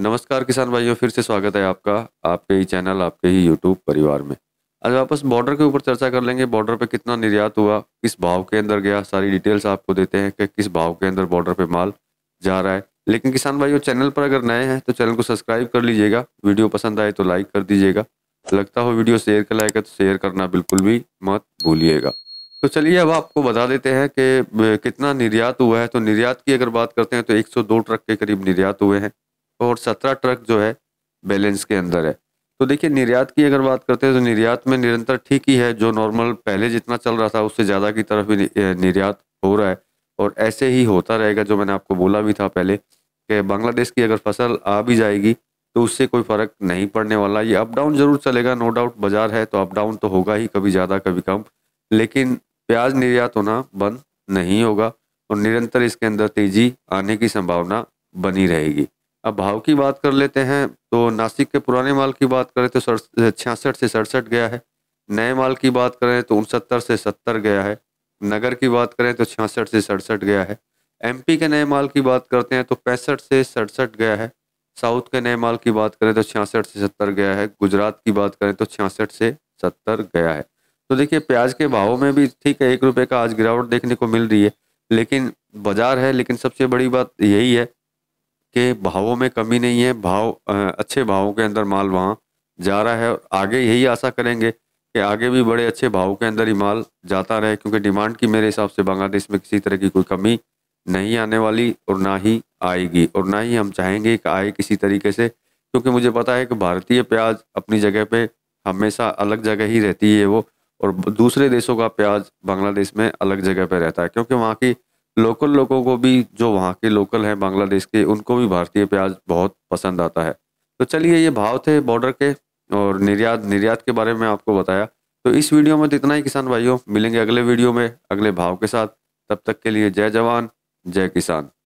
नमस्कार किसान भाइयों फिर से स्वागत है आपका आपके ही चैनल आपके ही यूट्यूब परिवार में आज वापस बॉर्डर के ऊपर चर्चा कर लेंगे बॉर्डर पे कितना निर्यात हुआ किस भाव के अंदर गया सारी डिटेल्स आपको देते हैं कि किस भाव के अंदर बॉर्डर पे माल जा रहा है लेकिन किसान भाइयों चैनल पर अगर नए हैं तो चैनल को सब्सक्राइब कर लीजिएगा वीडियो पसंद आए तो लाइक कर दीजिएगा लगता हो वीडियो शेयर कर लाएगा तो शेयर करना बिल्कुल भी मत भूलिएगा तो चलिए अब आपको बता देते हैं कि कितना निर्यात हुआ है तो निर्यात की अगर बात करते हैं तो 102 ट्रक के करीब निर्यात हुए हैं और सत्रह ट्रक जो है बैलेंस के अंदर है तो देखिए निर्यात की अगर बात करते हैं तो निर्यात में निरंतर ठीक ही है जो नॉर्मल पहले जितना चल रहा था उससे ज़्यादा की तरफ भी निर्यात हो रहा है और ऐसे ही होता रहेगा जो मैंने आपको बोला भी था पहले कि बांग्लादेश की अगर फसल आ भी जाएगी तो उससे कोई फ़र्क नहीं पड़ने वाला ये अप डाउन ज़रूर चलेगा नो डाउट बाजार है तो अप डाउन तो होगा ही कभी ज़्यादा कभी कम लेकिन प्याज निर्यात होना बंद नहीं होगा और निरंतर इसके अंदर तेज़ी आने की संभावना बनी रहेगी अब भाव की बात कर लेते हैं तो नासिक के पुराने माल की बात करें तो छियासठ से सड़सठ गया है नए माल की बात करें तो उनसत्तर से सत्तर गया है नगर की बात करें तो छियासठ से सड़सठ गया है एमपी के नए माल की बात करते हैं तो पैंसठ से सड़सठ गया है साउथ के नए माल की बात करें तो छियासठ से सत्तर गया है गुजरात की बात करें तो छियासठ से सत्तर गया है तो देखिए प्याज के भावों में भी ठीक है एक रुपये का आज गिरावट देखने को मिल रही है लेकिन बाजार है लेकिन सबसे बड़ी बात यही है कि भावों में कमी नहीं है भाव अच्छे भावों के अंदर माल वहाँ जा रहा है और आगे यही आशा करेंगे कि आगे भी बड़े अच्छे भावों के अंदर ही माल जाता रहे क्योंकि डिमांड की मेरे हिसाब से बांग्लादेश में किसी तरह की कोई कमी नहीं आने वाली और ना ही आएगी और ना ही हम चाहेंगे कि आए किसी तरीके से क्योंकि मुझे पता है कि भारतीय प्याज अपनी जगह पे हमेशा अलग जगह ही रहती है वो और दूसरे देशों का प्याज बांग्लादेश में अलग जगह पर रहता है क्योंकि वहाँ की लोकल लोगों को भी जो वहाँ के लोकल हैं बांग्लादेश के उनको भी भारतीय प्याज बहुत पसंद आता है तो चलिए ये भाव थे बॉर्डर के और निर्यात निर्यात के बारे में आपको बताया तो इस वीडियो में तो इतना ही किसान भाइयों मिलेंगे अगले वीडियो में अगले भाव के साथ तब तक के लिए जय जवान जय किसान